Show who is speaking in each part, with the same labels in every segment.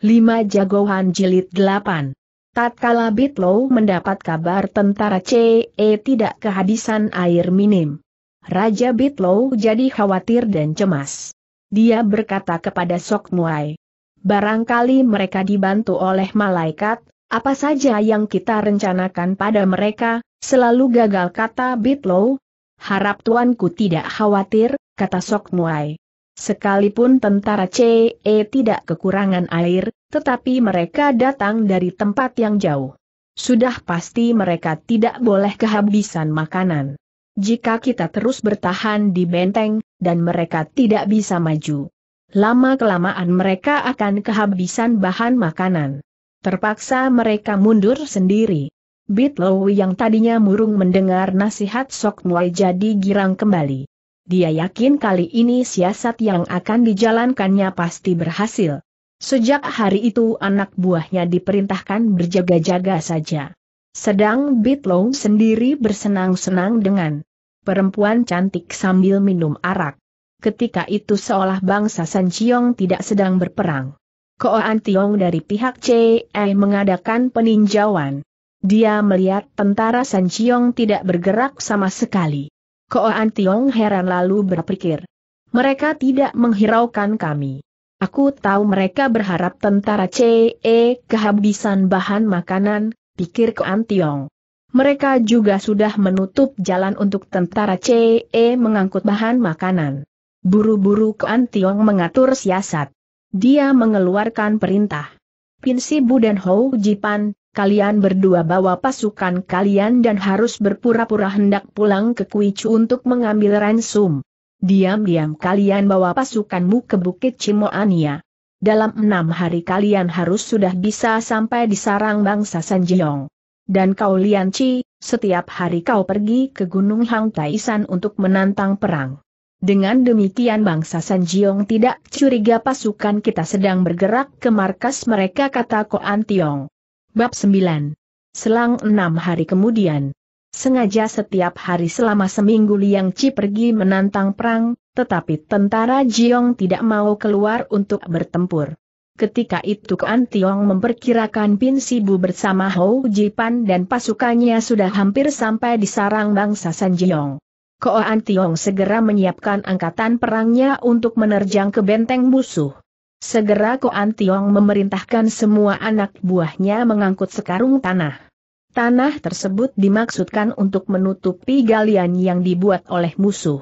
Speaker 1: 5 Jagoan Jilid 8 Tatkala Bitlow mendapat kabar tentara CE tidak kehabisan air minim. Raja Bitlow jadi khawatir dan cemas. Dia berkata kepada Sok Muai. Barangkali mereka dibantu oleh malaikat, apa saja yang kita rencanakan pada mereka, selalu gagal kata Bitlow. Harap tuanku tidak khawatir, kata Sok Muai. Sekalipun tentara CE tidak kekurangan air, tetapi mereka datang dari tempat yang jauh. Sudah pasti mereka tidak boleh kehabisan makanan. Jika kita terus bertahan di benteng, dan mereka tidak bisa maju. Lama-kelamaan mereka akan kehabisan bahan makanan. Terpaksa mereka mundur sendiri. Bitlow yang tadinya murung mendengar nasihat Sok Mwai jadi girang kembali. Dia yakin kali ini siasat yang akan dijalankannya pasti berhasil. Sejak hari itu anak buahnya diperintahkan berjaga-jaga saja. Sedang Bitlow sendiri bersenang-senang dengan perempuan cantik sambil minum arak. Ketika itu seolah bangsa San Chiong tidak sedang berperang. Koan Tiong dari pihak CE mengadakan peninjauan. Dia melihat tentara San Chiong tidak bergerak sama sekali. Koan Tiong heran lalu berpikir. Mereka tidak menghiraukan kami. Aku tahu mereka berharap tentara CE kehabisan bahan makanan, pikir Koan Tiong. Mereka juga sudah menutup jalan untuk tentara CE mengangkut bahan makanan. Buru-buru Koan Tiong mengatur siasat. Dia mengeluarkan perintah. Pinsi Bu dan Hou Jipan, kalian berdua bawa pasukan kalian dan harus berpura-pura hendak pulang ke Kuicu untuk mengambil ransom. Diam-diam kalian bawa pasukanmu ke Bukit Cimoania. Dalam enam hari kalian harus sudah bisa sampai di sarang bangsa Sanjiong. Dan kau Lianci, setiap hari kau pergi ke Gunung Hang Taisan untuk menantang perang. Dengan demikian bangsa Sanjiong tidak curiga pasukan kita sedang bergerak ke markas mereka kata Koan Tiong. Bab 9. Selang enam hari kemudian. Sengaja setiap hari selama seminggu Liang Ci pergi menantang perang, tetapi tentara Jiong tidak mau keluar untuk bertempur. Ketika itu Kuan Tiong memperkirakan Pin Sibu bersama Hou Jipan dan pasukannya sudah hampir sampai di sarang bangsa San Jiong. Koan Tiong segera menyiapkan angkatan perangnya untuk menerjang ke benteng musuh. Segera Koan Tiong memerintahkan semua anak buahnya mengangkut sekarung tanah. Tanah tersebut dimaksudkan untuk menutupi galian yang dibuat oleh musuh.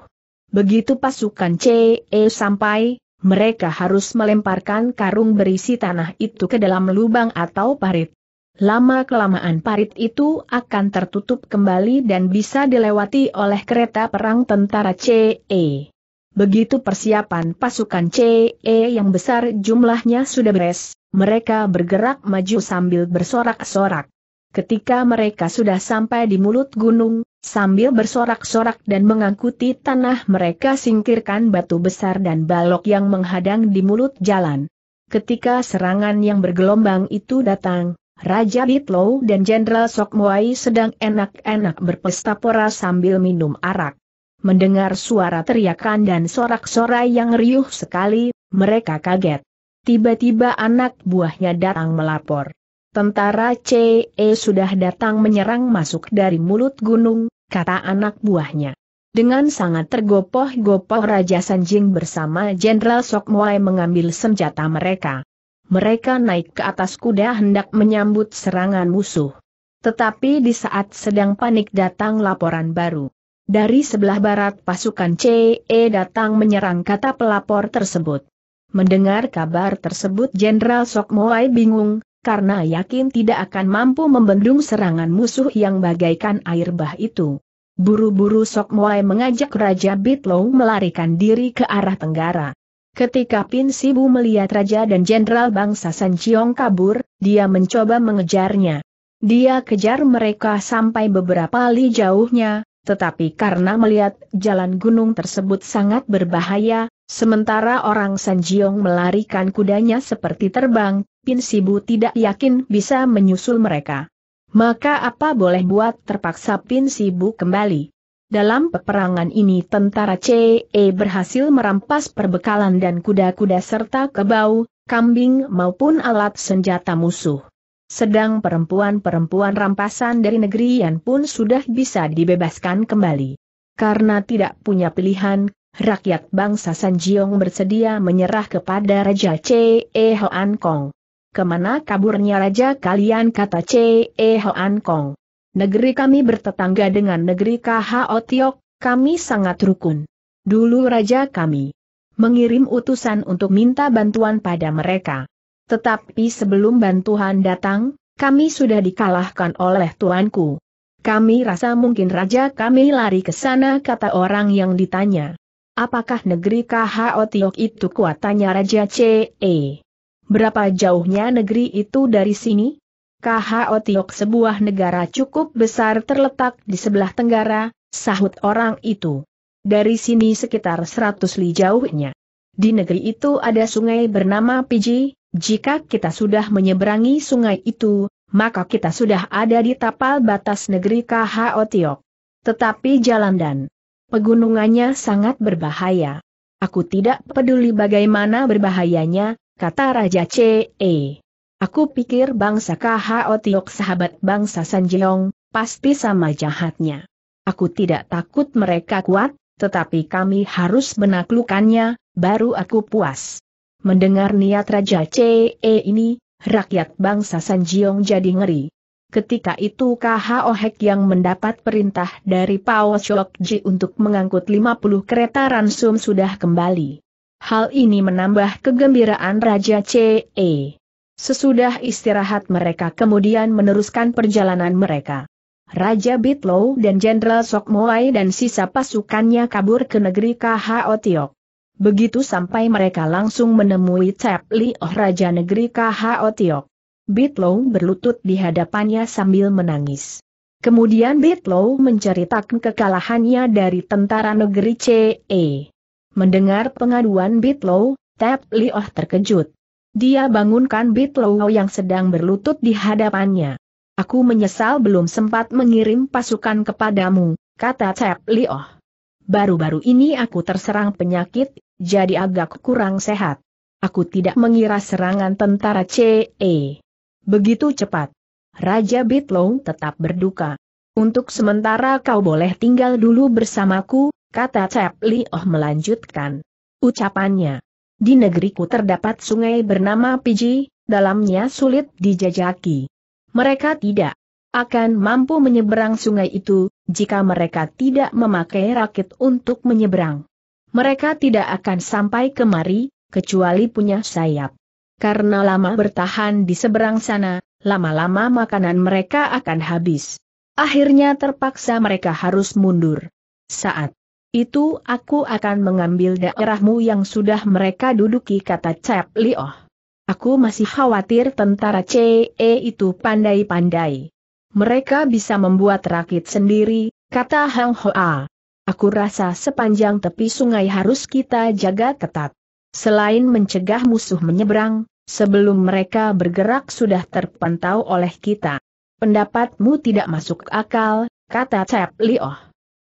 Speaker 1: Begitu pasukan CE sampai, mereka harus melemparkan karung berisi tanah itu ke dalam lubang atau parit. Lama-kelamaan parit itu akan tertutup kembali dan bisa dilewati oleh kereta perang tentara CE. Begitu persiapan pasukan CE yang besar jumlahnya sudah beres, mereka bergerak maju sambil bersorak-sorak. Ketika mereka sudah sampai di mulut gunung, sambil bersorak-sorak dan mengangkuti tanah mereka singkirkan batu besar dan balok yang menghadang di mulut jalan. Ketika serangan yang bergelombang itu datang, Raja Bitlow dan Jenderal Sok sedang enak-enak berpesta pora sambil minum arak. Mendengar suara teriakan dan sorak-sorai yang riuh sekali, mereka kaget. Tiba-tiba anak buahnya datang melapor. Tentara CE sudah datang menyerang masuk dari mulut gunung, kata anak buahnya. Dengan sangat tergopoh-gopoh Raja Sanjing bersama Jenderal Sok mengambil senjata mereka. Mereka naik ke atas kuda hendak menyambut serangan musuh. Tetapi di saat sedang panik datang laporan baru. Dari sebelah barat pasukan CE datang menyerang kata pelapor tersebut. Mendengar kabar tersebut Jenderal Sok Moai bingung, karena yakin tidak akan mampu membendung serangan musuh yang bagaikan air bah itu. Buru-buru Sok Moai mengajak Raja Bitlow melarikan diri ke arah tenggara. Ketika Pin Sibu melihat Raja dan Jenderal Bangsa San Chiong kabur, dia mencoba mengejarnya. Dia kejar mereka sampai beberapa li jauhnya, tetapi karena melihat jalan gunung tersebut sangat berbahaya, sementara orang Sanjiong melarikan kudanya seperti terbang, Pin Sibu tidak yakin bisa menyusul mereka. Maka apa boleh buat terpaksa Pin Sibu kembali. Dalam peperangan ini tentara CE berhasil merampas perbekalan dan kuda-kuda serta kebau, kambing maupun alat senjata musuh. Sedang perempuan-perempuan rampasan dari negeri yang pun sudah bisa dibebaskan kembali. Karena tidak punya pilihan, rakyat bangsa Sanjiong bersedia menyerah kepada Raja C. E. Hoan Kong. Kemana kaburnya Raja kalian kata C. E. Hoan Kong. Negeri kami bertetangga dengan negeri KHO Tiok, kami sangat rukun. Dulu Raja kami mengirim utusan untuk minta bantuan pada mereka. Tetapi sebelum bantuan datang, kami sudah dikalahkan oleh tuanku. Kami rasa mungkin raja kami lari ke sana kata orang yang ditanya. Apakah negeri KHO Tiok itu kuat tanya Raja CE. Berapa jauhnya negeri itu dari sini? KHO Tiok sebuah negara cukup besar terletak di sebelah tenggara, sahut orang itu. Dari sini sekitar 100 li jauhnya. Di negeri itu ada sungai bernama Piji, jika kita sudah menyeberangi sungai itu, maka kita sudah ada di tapal batas negeri KHO Tiok. Tetapi jalan dan pegunungannya sangat berbahaya. Aku tidak peduli bagaimana berbahayanya, kata Raja C.E. Aku pikir bangsa KHO Tiok sahabat bangsa Sanjeong, pasti sama jahatnya. Aku tidak takut mereka kuat, tetapi kami harus menaklukkannya, baru aku puas. Mendengar niat Raja CE ini, rakyat bangsa Sanjiong jadi ngeri. Ketika itu KHO Hek yang mendapat perintah dari Pao Chok Ji untuk mengangkut 50 kereta ransum sudah kembali. Hal ini menambah kegembiraan Raja CE. Sesudah istirahat mereka kemudian meneruskan perjalanan mereka. Raja Bitlow dan Jenderal Sok Moai dan sisa pasukannya kabur ke negeri KHO Tiok. Begitu sampai mereka langsung menemui Cep Lioh Raja Negeri KHO Tiok. Bitlow berlutut di hadapannya sambil menangis. Kemudian Bitlow menceritakan kekalahannya dari tentara negeri CE. Mendengar pengaduan Bitlow, Tep Lioh terkejut. Dia bangunkan Bitlow yang sedang berlutut di hadapannya. Aku menyesal belum sempat mengirim pasukan kepadamu, kata Tep Lioh. Baru-baru ini aku terserang penyakit, jadi agak kurang sehat. Aku tidak mengira serangan tentara CE begitu cepat. Raja Bitlong tetap berduka. Untuk sementara kau boleh tinggal dulu bersamaku, kata Cep Oh melanjutkan. Ucapannya. Di negeriku terdapat sungai bernama Piji, dalamnya sulit dijajaki. Mereka tidak akan mampu menyeberang sungai itu, jika mereka tidak memakai rakit untuk menyeberang mereka tidak akan sampai kemari, kecuali punya sayap. Karena lama bertahan di seberang sana, lama-lama makanan mereka akan habis. Akhirnya terpaksa mereka harus mundur. Saat itu aku akan mengambil daerahmu yang sudah mereka duduki kata Cep Lioh. Aku masih khawatir tentara CE itu pandai-pandai. Mereka bisa membuat rakit sendiri, kata Hang Hoa. Aku rasa sepanjang tepi sungai harus kita jaga ketat. Selain mencegah musuh menyeberang, sebelum mereka bergerak sudah terpantau oleh kita. Pendapatmu tidak masuk akal, kata Cep Lioh.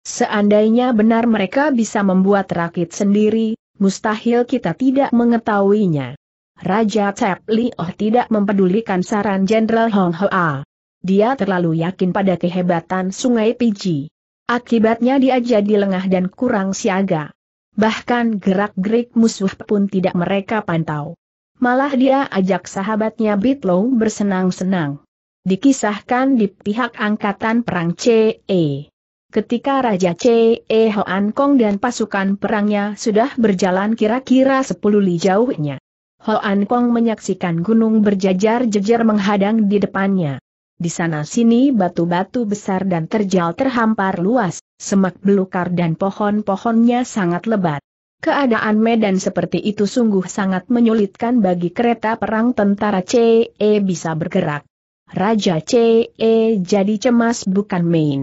Speaker 1: Seandainya benar mereka bisa membuat rakit sendiri, mustahil kita tidak mengetahuinya. Raja Cep Lioh tidak mempedulikan saran Jenderal Hong Hoa. Dia terlalu yakin pada kehebatan Sungai Piji. Akibatnya dia jadi lengah dan kurang siaga. Bahkan gerak-gerik musuh pun tidak mereka pantau. Malah dia ajak sahabatnya Bitlow bersenang-senang. Dikisahkan di pihak angkatan perang CE. Ketika Raja CE Hoan Kong dan pasukan perangnya sudah berjalan kira-kira sepuluh li jauhnya. Hoan Kong menyaksikan gunung berjajar-jejer menghadang di depannya. Di sana-sini batu-batu besar dan terjal terhampar luas, semak belukar dan pohon-pohonnya sangat lebat. Keadaan medan seperti itu sungguh sangat menyulitkan bagi kereta perang tentara CE bisa bergerak. Raja CE jadi cemas bukan main.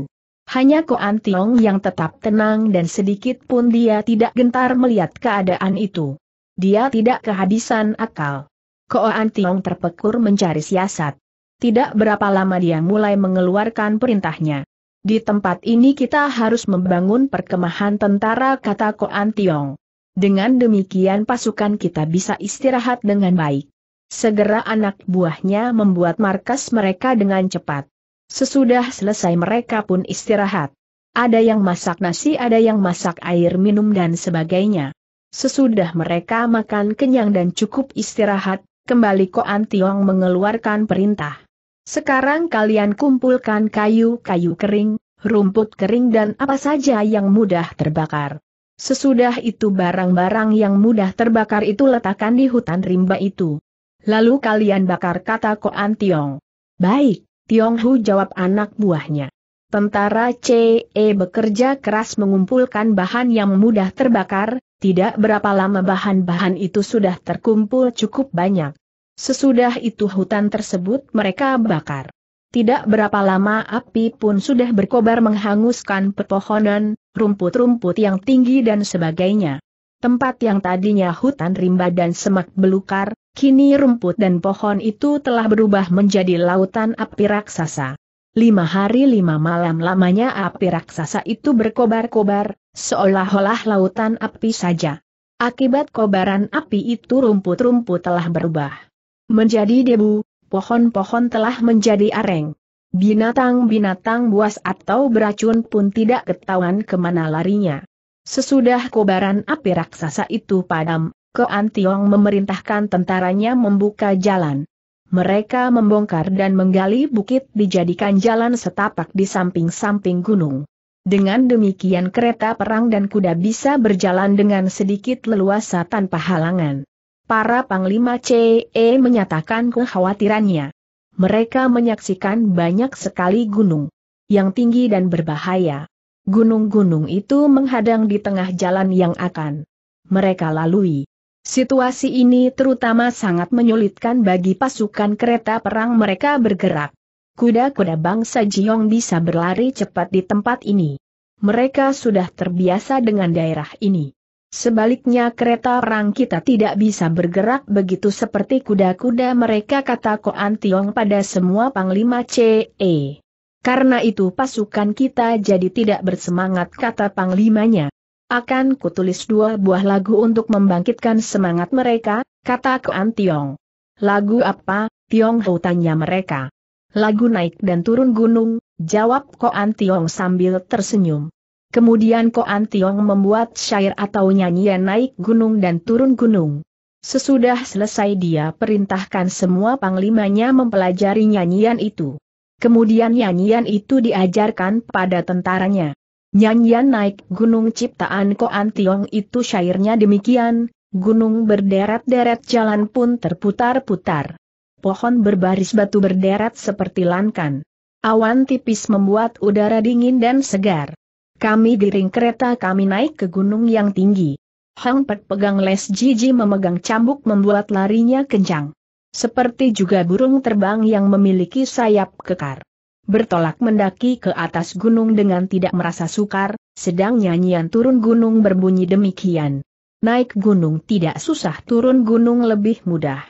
Speaker 1: Hanya Koan Tiong yang tetap tenang dan sedikit pun dia tidak gentar melihat keadaan itu. Dia tidak kehabisan akal. Koan Tiong terpekur mencari siasat. Tidak berapa lama dia mulai mengeluarkan perintahnya. Di tempat ini kita harus membangun perkemahan tentara kata Koan Tiong. Dengan demikian pasukan kita bisa istirahat dengan baik. Segera anak buahnya membuat markas mereka dengan cepat. Sesudah selesai mereka pun istirahat. Ada yang masak nasi, ada yang masak air minum dan sebagainya. Sesudah mereka makan kenyang dan cukup istirahat, kembali Koan Tiong mengeluarkan perintah. Sekarang kalian kumpulkan kayu-kayu kering, rumput kering dan apa saja yang mudah terbakar. Sesudah itu barang-barang yang mudah terbakar itu letakkan di hutan rimba itu. Lalu kalian bakar kata Koan Tiong. Baik, Tiong Hu jawab anak buahnya. Tentara CE bekerja keras mengumpulkan bahan yang mudah terbakar, tidak berapa lama bahan-bahan itu sudah terkumpul cukup banyak. Sesudah itu hutan tersebut mereka bakar. Tidak berapa lama api pun sudah berkobar menghanguskan pepohonan, rumput-rumput yang tinggi dan sebagainya. Tempat yang tadinya hutan rimba dan semak belukar, kini rumput dan pohon itu telah berubah menjadi lautan api raksasa. Lima hari lima malam lamanya api raksasa itu berkobar-kobar, seolah-olah lautan api saja. Akibat kobaran api itu rumput-rumput telah berubah. Menjadi debu, pohon-pohon telah menjadi areng. Binatang-binatang buas atau beracun pun tidak ketahuan kemana larinya. Sesudah kobaran api raksasa itu padam, Koan Tiong memerintahkan tentaranya membuka jalan. Mereka membongkar dan menggali bukit dijadikan jalan setapak di samping-samping gunung. Dengan demikian kereta perang dan kuda bisa berjalan dengan sedikit leluasa tanpa halangan para Panglima CE menyatakan kekhawatirannya. Mereka menyaksikan banyak sekali gunung yang tinggi dan berbahaya. Gunung-gunung itu menghadang di tengah jalan yang akan mereka lalui. Situasi ini terutama sangat menyulitkan bagi pasukan kereta perang mereka bergerak. Kuda-kuda bangsa Jiong bisa berlari cepat di tempat ini. Mereka sudah terbiasa dengan daerah ini. Sebaliknya kereta perang kita tidak bisa bergerak begitu seperti kuda-kuda mereka kata Koan Tiong pada semua Panglima CE. Karena itu pasukan kita jadi tidak bersemangat kata Panglimanya. Akan kutulis dua buah lagu untuk membangkitkan semangat mereka, kata Koan Tiong. Lagu apa, Tiong Ho tanya mereka. Lagu naik dan turun gunung, jawab Koan Tiong sambil tersenyum. Kemudian Koan Tiong membuat syair atau nyanyian naik gunung dan turun gunung. Sesudah selesai dia perintahkan semua panglimanya mempelajari nyanyian itu. Kemudian nyanyian itu diajarkan pada tentaranya. Nyanyian naik gunung ciptaan Koan Tiong itu syairnya demikian, gunung berderet-deret jalan pun terputar-putar. Pohon berbaris batu berderet seperti lankan. Awan tipis membuat udara dingin dan segar. Kami giring kereta kami naik ke gunung yang tinggi. Hang Pet pegang Les Jiji memegang cambuk membuat larinya kencang. Seperti juga burung terbang yang memiliki sayap kekar. Bertolak mendaki ke atas gunung dengan tidak merasa sukar, sedang nyanyian turun gunung berbunyi demikian. Naik gunung tidak susah turun gunung lebih mudah.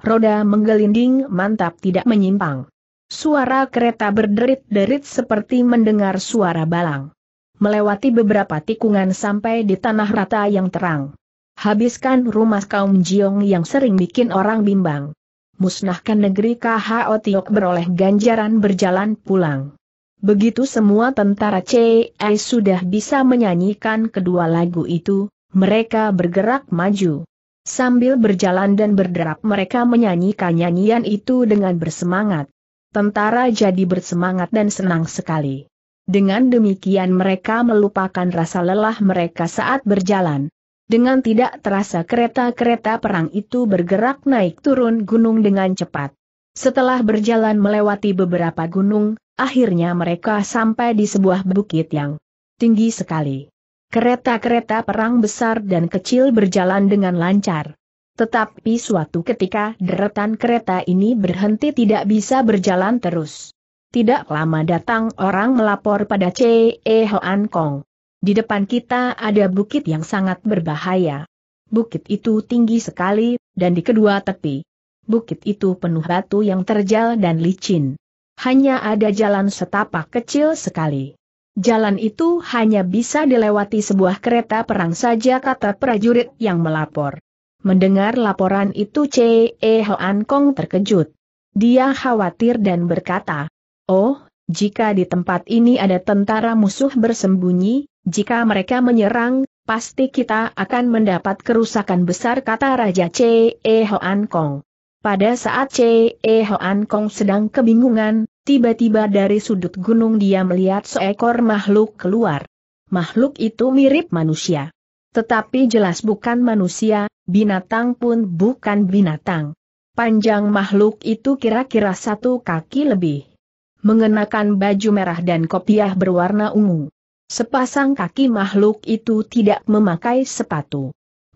Speaker 1: Roda menggelinding mantap tidak menyimpang. Suara kereta berderit-derit seperti mendengar suara balang melewati beberapa tikungan sampai di tanah rata yang terang. Habiskan rumah kaum Jiong yang sering bikin orang bimbang. Musnahkan negeri KHO Tiok beroleh ganjaran berjalan pulang. Begitu semua tentara CI sudah bisa menyanyikan kedua lagu itu, mereka bergerak maju. Sambil berjalan dan berderap mereka menyanyikan nyanyian itu dengan bersemangat. Tentara jadi bersemangat dan senang sekali. Dengan demikian mereka melupakan rasa lelah mereka saat berjalan. Dengan tidak terasa kereta-kereta perang itu bergerak naik turun gunung dengan cepat. Setelah berjalan melewati beberapa gunung, akhirnya mereka sampai di sebuah bukit yang tinggi sekali. Kereta-kereta perang besar dan kecil berjalan dengan lancar. Tetapi suatu ketika deretan kereta ini berhenti tidak bisa berjalan terus. Tidak lama datang orang melapor pada C.E. Hoan Kong. Di depan kita ada bukit yang sangat berbahaya. Bukit itu tinggi sekali, dan di kedua tepi. Bukit itu penuh batu yang terjal dan licin. Hanya ada jalan setapak kecil sekali. Jalan itu hanya bisa dilewati sebuah kereta perang saja kata prajurit yang melapor. Mendengar laporan itu C.E. Hoan Kong terkejut. Dia khawatir dan berkata, Oh, jika di tempat ini ada tentara musuh bersembunyi, jika mereka menyerang, pasti kita akan mendapat kerusakan besar kata Raja C. E. Hoan Kong. Pada saat C. E. Hoan Kong sedang kebingungan, tiba-tiba dari sudut gunung dia melihat seekor makhluk keluar. Makhluk itu mirip manusia. Tetapi jelas bukan manusia, binatang pun bukan binatang. Panjang makhluk itu kira-kira satu kaki lebih mengenakan baju merah dan kopiah berwarna ungu. Sepasang kaki makhluk itu tidak memakai sepatu.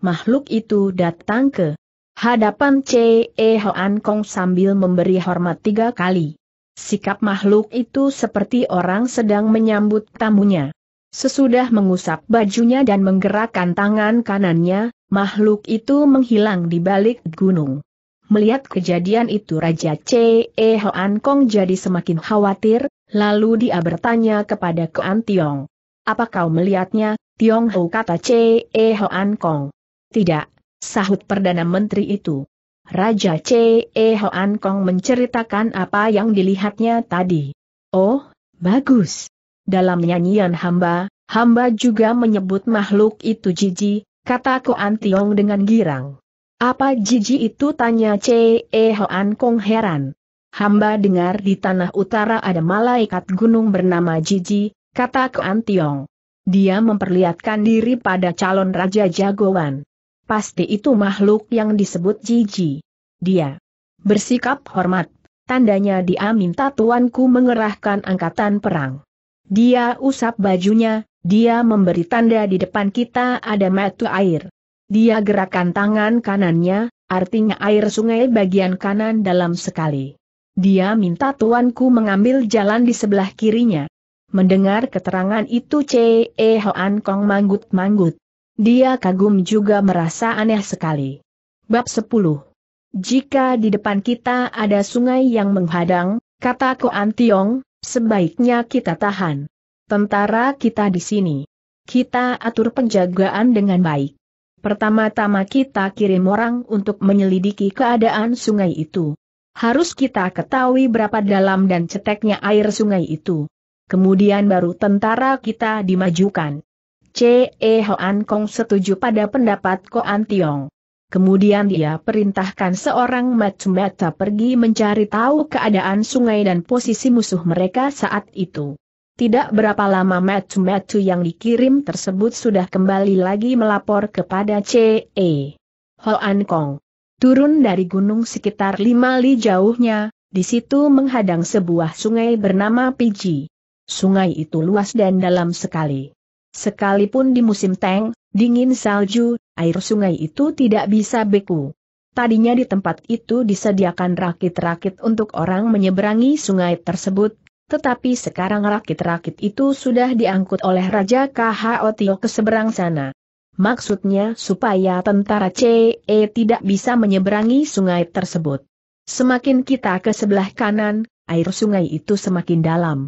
Speaker 1: Makhluk itu datang ke hadapan C.E. Hoan Kong sambil memberi hormat tiga kali. Sikap makhluk itu seperti orang sedang menyambut tamunya. Sesudah mengusap bajunya dan menggerakkan tangan kanannya, makhluk itu menghilang di balik gunung. Melihat kejadian itu Raja C. E. Hoan Kong jadi semakin khawatir, lalu dia bertanya kepada Kuan Tiong. Apa kau melihatnya, Tiong Ho kata C. E. Hoan Kong? Tidak, sahut Perdana Menteri itu. Raja C. E. Hoan Kong menceritakan apa yang dilihatnya tadi. Oh, bagus. Dalam nyanyian hamba, hamba juga menyebut makhluk itu jiji, kata Kuan Tiong dengan girang. Apa jiji itu tanya Che eh Hoan Kong heran. Hamba dengar di tanah utara ada malaikat gunung bernama Jiji, kata Kuan Tiong. Dia memperlihatkan diri pada calon raja jagoan. Pasti itu makhluk yang disebut Jiji. Dia bersikap hormat, tandanya dia minta tuanku mengerahkan angkatan perang. Dia usap bajunya, dia memberi tanda di depan kita ada metu air. Dia gerakan tangan kanannya, artinya air sungai bagian kanan dalam sekali. Dia minta tuanku mengambil jalan di sebelah kirinya. Mendengar keterangan itu C.E. Hoan Kong manggut-manggut. Dia kagum juga merasa aneh sekali. Bab 10 Jika di depan kita ada sungai yang menghadang, kata Ko Tiong, sebaiknya kita tahan. Tentara kita di sini. Kita atur penjagaan dengan baik. Pertama-tama kita kirim orang untuk menyelidiki keadaan sungai itu. Harus kita ketahui berapa dalam dan ceteknya air sungai itu. Kemudian baru tentara kita dimajukan. C. E. Hoan Kong setuju pada pendapat Koan Tiong. Kemudian dia perintahkan seorang Matsumata pergi mencari tahu keadaan sungai dan posisi musuh mereka saat itu. Tidak berapa lama metu-metu yang dikirim tersebut sudah kembali lagi melapor kepada C.E. Hoan Kong. Turun dari gunung sekitar lima li jauhnya, di situ menghadang sebuah sungai bernama Piji. Sungai itu luas dan dalam sekali. Sekalipun di musim teng, dingin salju, air sungai itu tidak bisa beku. Tadinya di tempat itu disediakan rakit-rakit untuk orang menyeberangi sungai tersebut, tetapi sekarang rakit-rakit itu sudah diangkut oleh Raja KHO Tio ke seberang sana. Maksudnya supaya tentara CE tidak bisa menyeberangi sungai tersebut. Semakin kita ke sebelah kanan, air sungai itu semakin dalam.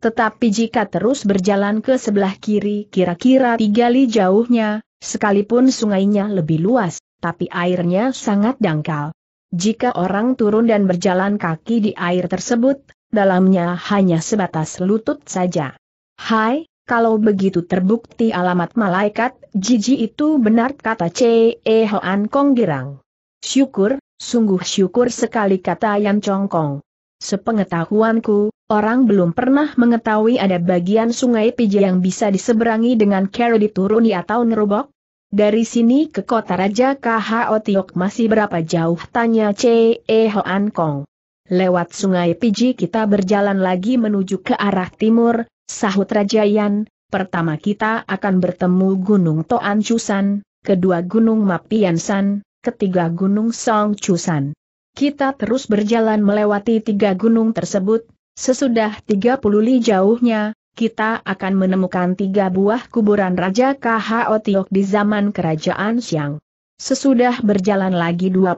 Speaker 1: Tetapi jika terus berjalan ke sebelah kiri kira-kira tiga li jauhnya, sekalipun sungainya lebih luas, tapi airnya sangat dangkal. Jika orang turun dan berjalan kaki di air tersebut, dalamnya hanya sebatas lutut saja. Hai, kalau begitu terbukti alamat malaikat, Jiji itu benar kata C. E. Hoan Kong Girang. Syukur, sungguh syukur sekali kata Yan Chong Kong. Sepengetahuanku, orang belum pernah mengetahui ada bagian sungai Pija yang bisa diseberangi dengan cara dituruni atau nerobok. Dari sini ke kota Raja KHO Tiok masih berapa jauh tanya C.E. Hoan Kong. Lewat sungai Piji kita berjalan lagi menuju ke arah timur, sahut Rajayan, pertama kita akan bertemu Gunung Toan Chusan, kedua Gunung Mapiansan, ketiga Gunung Song Chusan. Kita terus berjalan melewati tiga gunung tersebut, sesudah 30 li jauhnya, kita akan menemukan tiga buah kuburan Raja KHO Tiok di zaman Kerajaan Siang. Sesudah berjalan lagi 25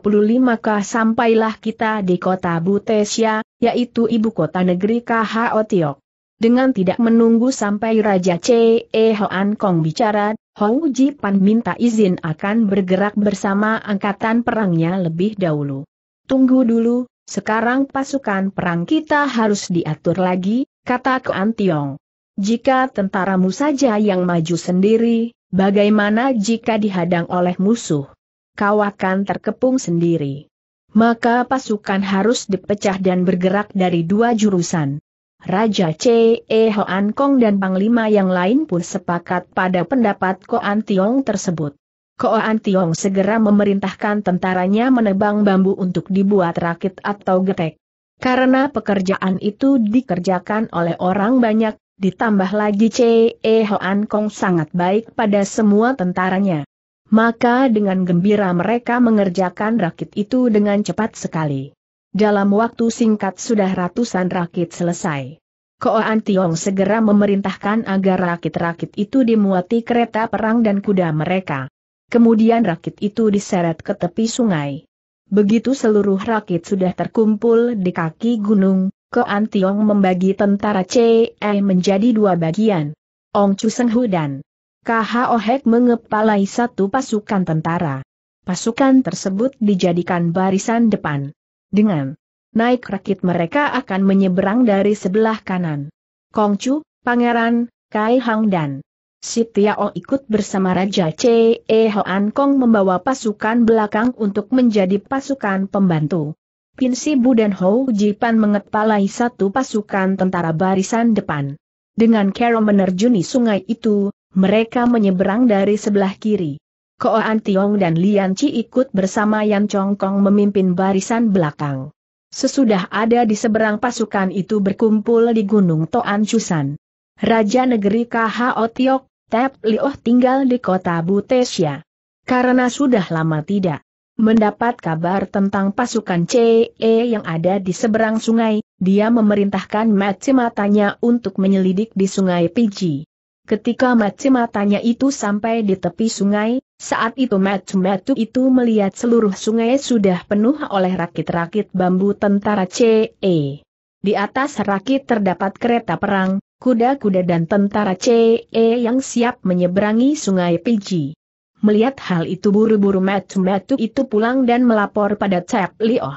Speaker 1: kah sampailah kita di kota Butesia, yaitu ibu kota negeri KHO Tiok. Dengan tidak menunggu sampai Raja C.E. Hoan Kong bicara, Hou Pan minta izin akan bergerak bersama angkatan perangnya lebih dahulu. Tunggu dulu, sekarang pasukan perang kita harus diatur lagi, kata Kuan Tiong. Jika tentaramu saja yang maju sendiri, Bagaimana jika dihadang oleh musuh? Kau akan terkepung sendiri. Maka pasukan harus dipecah dan bergerak dari dua jurusan. Raja C. E. Hoan Kong dan Panglima yang lain pun sepakat pada pendapat Koan Tiong tersebut. Koan Tiong segera memerintahkan tentaranya menebang bambu untuk dibuat rakit atau getek. Karena pekerjaan itu dikerjakan oleh orang banyak, Ditambah lagi C.E. Hoan Kong sangat baik pada semua tentaranya. Maka dengan gembira mereka mengerjakan rakit itu dengan cepat sekali. Dalam waktu singkat sudah ratusan rakit selesai. Koan Tiong segera memerintahkan agar rakit-rakit itu dimuati kereta perang dan kuda mereka. Kemudian rakit itu diseret ke tepi sungai. Begitu seluruh rakit sudah terkumpul di kaki gunung, Ko An Tiong membagi tentara CE menjadi dua bagian. Ong Chu Seng Hu dan KHO Hek mengepalai satu pasukan tentara. Pasukan tersebut dijadikan barisan depan. Dengan naik rakit mereka akan menyeberang dari sebelah kanan. Kong Chu, Pangeran, Kai Hang dan Sitia O ikut bersama Raja CE Hoan Kong membawa pasukan belakang untuk menjadi pasukan pembantu. Pin Sibu dan Hou Jipan mengepalai satu pasukan tentara barisan depan. Dengan Kero menerjuni sungai itu, mereka menyeberang dari sebelah kiri. Koan Tiong dan Lian Ci ikut bersama Yan Chongkong memimpin barisan belakang. Sesudah ada di seberang pasukan itu berkumpul di Gunung Toan Chusan. Raja negeri KHO Tiok, Tep Lioh tinggal di kota Butesia. Karena sudah lama tidak mendapat kabar tentang pasukan CE yang ada di seberang sungai, dia memerintahkan matematanya untuk menyelidik di sungai Piji. Ketika matematanya itu sampai di tepi sungai, saat itu matematu itu melihat seluruh sungai sudah penuh oleh rakit-rakit bambu tentara CE. Di atas rakit terdapat kereta perang, kuda-kuda dan tentara CE yang siap menyeberangi sungai Piji. Melihat hal itu buru-buru Metu-Metu itu pulang dan melapor pada Cep Lio.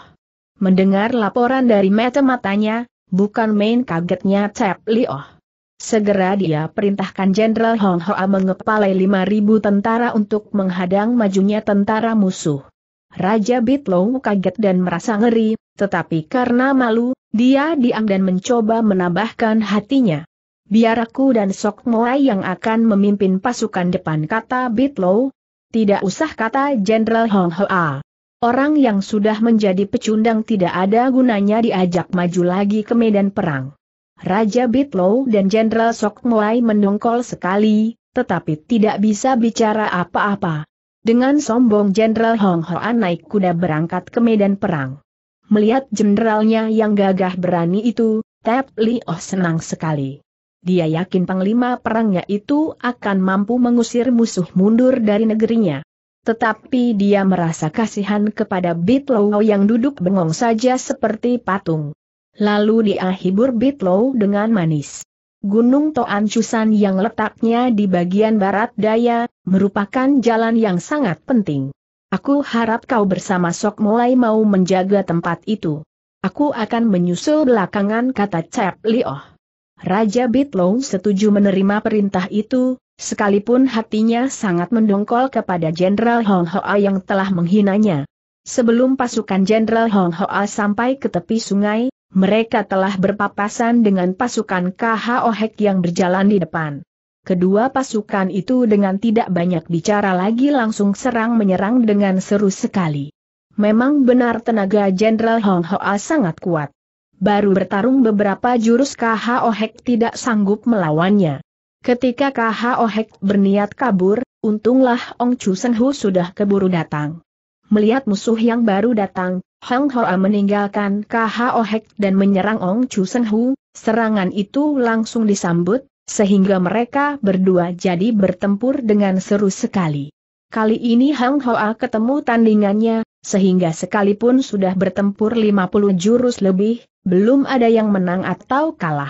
Speaker 1: Mendengar laporan dari mata-matanya, bukan main kagetnya Cep Lio. Segera dia perintahkan Jenderal Hong Hoa mengepalai 5.000 tentara untuk menghadang majunya tentara musuh. Raja Bitlow kaget dan merasa ngeri, tetapi karena malu, dia diam dan mencoba menambahkan hatinya. Biar aku dan Sok Moai yang akan memimpin pasukan depan kata Bitlow. Tidak usah kata Jenderal Hong Hoa. Orang yang sudah menjadi pecundang tidak ada gunanya diajak maju lagi ke medan perang. Raja Bitlow dan Jenderal Sok Moai mendongkol sekali, tetapi tidak bisa bicara apa-apa. Dengan sombong Jenderal Hong Hoa naik kuda berangkat ke medan perang. Melihat jenderalnya yang gagah berani itu, Tep Oh senang sekali. Dia yakin panglima perangnya itu akan mampu mengusir musuh mundur dari negerinya. Tetapi dia merasa kasihan kepada Bitlow yang duduk bengong saja seperti patung. Lalu dia hibur Bitlow dengan manis. Gunung Toan yang letaknya di bagian barat daya, merupakan jalan yang sangat penting. Aku harap kau bersama Sok mulai mau menjaga tempat itu. Aku akan menyusul belakangan kata Chap Lioh. Raja Bitlow setuju menerima perintah itu, sekalipun hatinya sangat mendongkol kepada Jenderal Hong Hoa yang telah menghinanya. Sebelum pasukan Jenderal Hong Hoa sampai ke tepi sungai, mereka telah berpapasan dengan pasukan KHO Ohek yang berjalan di depan. Kedua pasukan itu dengan tidak banyak bicara lagi langsung serang menyerang dengan seru sekali. Memang benar tenaga Jenderal Hong Hoa sangat kuat. Baru bertarung beberapa jurus KH Ohek tidak sanggup melawannya. Ketika KH Ohek berniat kabur, untunglah Ong Chu sudah keburu datang. Melihat musuh yang baru datang, Hong Hoa meninggalkan KH Ohek dan menyerang Ong Chu serangan itu langsung disambut, sehingga mereka berdua jadi bertempur dengan seru sekali. Kali ini Hang Hoa ketemu tandingannya, sehingga sekalipun sudah bertempur 50 jurus lebih, belum ada yang menang atau kalah.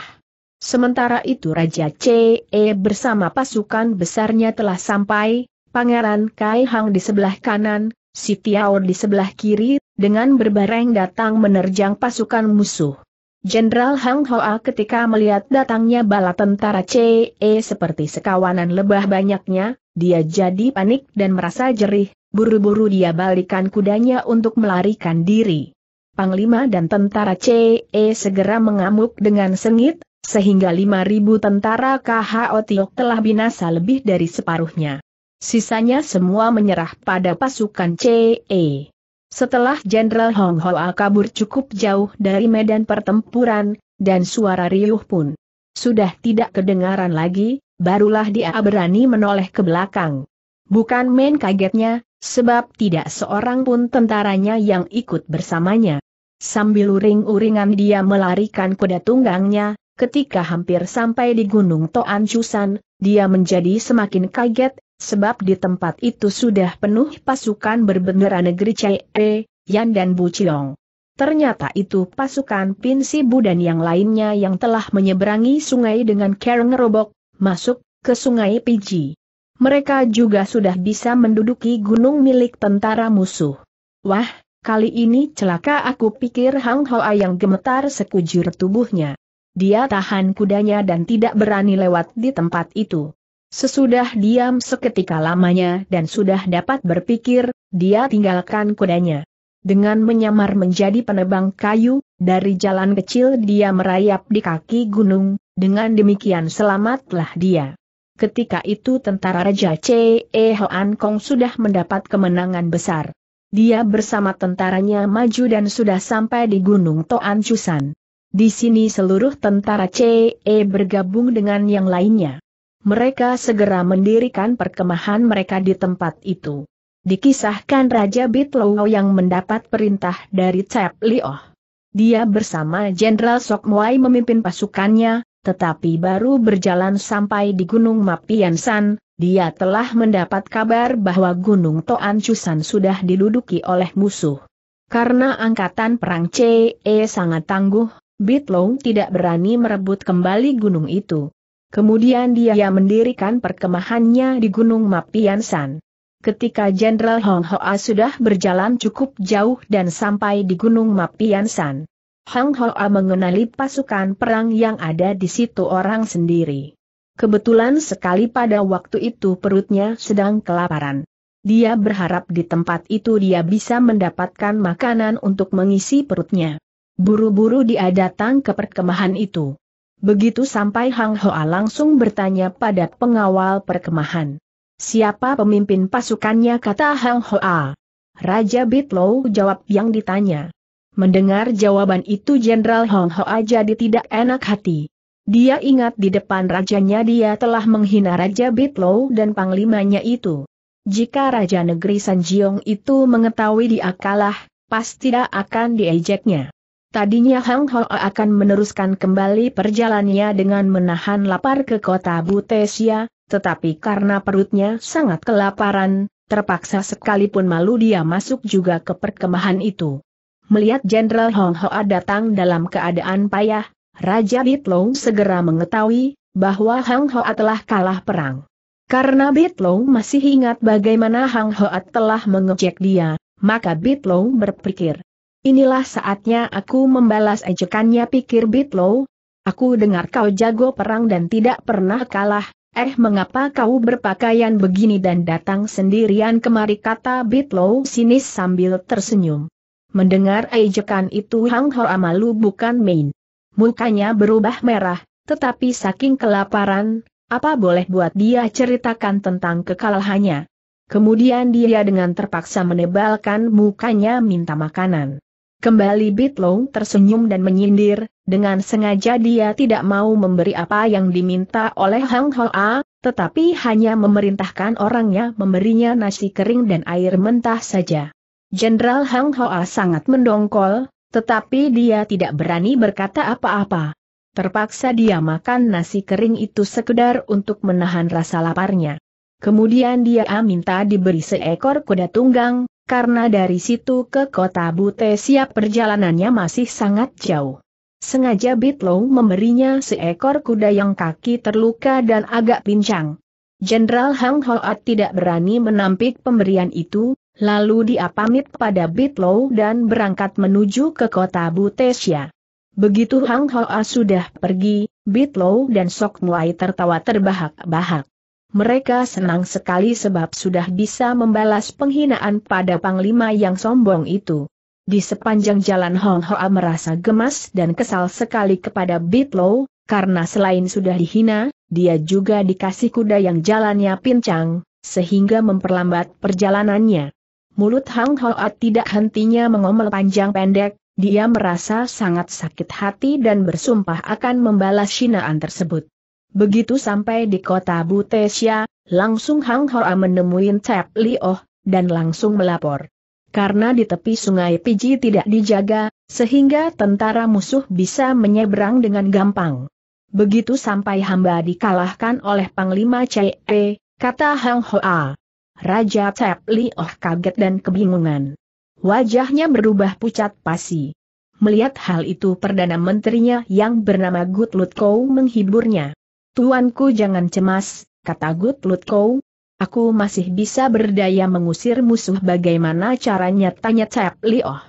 Speaker 1: Sementara itu Raja CE bersama pasukan besarnya telah sampai, Pangeran Kai Hang di sebelah kanan, si Tiaur di sebelah kiri, dengan berbareng datang menerjang pasukan musuh. Jenderal Hang Hoa ketika melihat datangnya bala tentara CE seperti sekawanan lebah banyaknya, dia jadi panik dan merasa jerih, Buru-buru dia balikan kudanya untuk melarikan diri. Panglima dan tentara CE segera mengamuk dengan sengit, sehingga 5.000 tentara KHO Tiok telah binasa lebih dari separuhnya. Sisanya semua menyerah pada pasukan CE. Setelah Jenderal Hong Hoa kabur cukup jauh dari medan pertempuran, dan suara riuh pun sudah tidak kedengaran lagi, barulah dia berani menoleh ke belakang. Bukan main kagetnya, sebab tidak seorang pun tentaranya yang ikut bersamanya. Sambil uring-uringan dia melarikan kuda tunggangnya, ketika hampir sampai di Gunung Toan Chusan, dia menjadi semakin kaget, sebab di tempat itu sudah penuh pasukan berbendera negeri Chee, Yan dan Bu Chiong. Ternyata itu pasukan Pin Sibu dan yang lainnya yang telah menyeberangi sungai dengan kereng robok, masuk ke sungai Piji. Mereka juga sudah bisa menduduki gunung milik tentara musuh. Wah, kali ini celaka aku pikir Hang Hoa yang gemetar sekujur tubuhnya. Dia tahan kudanya dan tidak berani lewat di tempat itu. Sesudah diam seketika lamanya dan sudah dapat berpikir, dia tinggalkan kudanya. Dengan menyamar menjadi penebang kayu, dari jalan kecil dia merayap di kaki gunung, dengan demikian selamatlah dia. Ketika itu tentara Raja C.E. Hoan Kong sudah mendapat kemenangan besar. Dia bersama tentaranya maju dan sudah sampai di Gunung Toan Chusan. Di sini seluruh tentara C.E. E bergabung dengan yang lainnya. Mereka segera mendirikan perkemahan mereka di tempat itu. Dikisahkan Raja Bitlow yang mendapat perintah dari Cep Lioh. Dia bersama Jenderal Sok Muai memimpin pasukannya, tetapi baru berjalan sampai di Gunung Mapiansan, dia telah mendapat kabar bahwa Gunung Toan Chusan sudah diduduki oleh musuh. Karena angkatan perang CE sangat tangguh, Bitlong tidak berani merebut kembali gunung itu. Kemudian dia mendirikan perkemahannya di Gunung Mapiansan. Ketika Jenderal Hong Hoa sudah berjalan cukup jauh dan sampai di Gunung Mapiansan, Hang Hoa mengenali pasukan perang yang ada di situ orang sendiri. Kebetulan sekali pada waktu itu perutnya sedang kelaparan. Dia berharap di tempat itu dia bisa mendapatkan makanan untuk mengisi perutnya. Buru-buru dia datang ke perkemahan itu. Begitu sampai Hang Hoa langsung bertanya pada pengawal perkemahan. Siapa pemimpin pasukannya kata Hang Hoa. Raja Bitlow jawab yang ditanya. Mendengar jawaban itu Jenderal Hong Hoa jadi tidak enak hati. Dia ingat di depan rajanya dia telah menghina Raja Bitlow dan panglimanya itu. Jika Raja Negeri Sanjiong itu mengetahui dia kalah, pasti tidak akan diejeknya. Tadinya Hong Hoa akan meneruskan kembali perjalannya dengan menahan lapar ke kota Butesia, tetapi karena perutnya sangat kelaparan, terpaksa sekalipun malu dia masuk juga ke perkemahan itu. Melihat Jenderal Hong Hoa datang dalam keadaan payah, Raja Bitlong segera mengetahui bahwa Hong Hoa telah kalah perang. Karena Bitlong masih ingat bagaimana Hong Hoa telah mengejek dia, maka Bitlong berpikir, inilah saatnya aku membalas ejekannya pikir Bitlong. Aku dengar kau jago perang dan tidak pernah kalah, eh mengapa kau berpakaian begini dan datang sendirian kemari kata Bitlow sinis sambil tersenyum. Mendengar ejekan itu Hang Hoa malu bukan main. Mukanya berubah merah, tetapi saking kelaparan, apa boleh buat dia ceritakan tentang kekalahannya. Kemudian dia dengan terpaksa menebalkan mukanya minta makanan. Kembali Bitlong tersenyum dan menyindir, dengan sengaja dia tidak mau memberi apa yang diminta oleh Hang Hoa, tetapi hanya memerintahkan orangnya memberinya nasi kering dan air mentah saja. Jenderal Hang Hoa sangat mendongkol, tetapi dia tidak berani berkata apa-apa. Terpaksa dia makan nasi kering itu sekedar untuk menahan rasa laparnya. Kemudian dia minta diberi seekor kuda tunggang, karena dari situ ke kota Bute siap perjalanannya masih sangat jauh. Sengaja Bitlow memberinya seekor kuda yang kaki terluka dan agak pincang. Jenderal Hang Hoat tidak berani menampik pemberian itu, Lalu dia pamit pada Bitlow dan berangkat menuju ke kota Butesia. Begitu Hang Hoa sudah pergi, Bitlow dan Sok Muai tertawa terbahak-bahak. Mereka senang sekali sebab sudah bisa membalas penghinaan pada Panglima yang sombong itu. Di sepanjang jalan Hong Hoa merasa gemas dan kesal sekali kepada Bitlow, karena selain sudah dihina, dia juga dikasih kuda yang jalannya pincang, sehingga memperlambat perjalanannya. Mulut Hang Hoat tidak hentinya mengomel panjang pendek, dia merasa sangat sakit hati dan bersumpah akan membalas sinaan tersebut. Begitu sampai di kota Butesia, langsung Hang Hoa menemui Tep Lioh, dan langsung melapor. Karena di tepi sungai Piji tidak dijaga, sehingga tentara musuh bisa menyeberang dengan gampang. Begitu sampai hamba dikalahkan oleh Panglima CE, kata Hang Hoa. Raja Tep Lioh kaget dan kebingungan. Wajahnya berubah pucat pasi. Melihat hal itu Perdana Menterinya yang bernama Gut Lutkow menghiburnya. Tuanku jangan cemas, kata Gut Lutkow. Aku masih bisa berdaya mengusir musuh bagaimana caranya tanya Tep Lioh.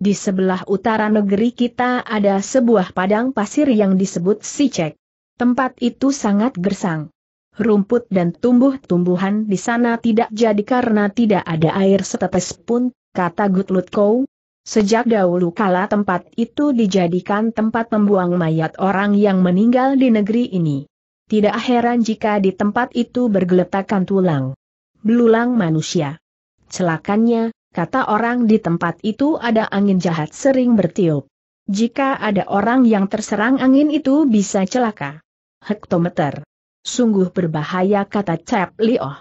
Speaker 1: Di sebelah utara negeri kita ada sebuah padang pasir yang disebut Sicek. Tempat itu sangat gersang rumput dan tumbuh-tumbuhan di sana tidak jadi karena tidak ada air setetes pun, kata Gutlut Kou. Sejak dahulu kala tempat itu dijadikan tempat membuang mayat orang yang meninggal di negeri ini. Tidak heran jika di tempat itu bergeletakan tulang. Belulang manusia. Celakannya, kata orang di tempat itu ada angin jahat sering bertiup. Jika ada orang yang terserang angin itu bisa celaka. Hektometer Sungguh berbahaya kata Cep Lioh.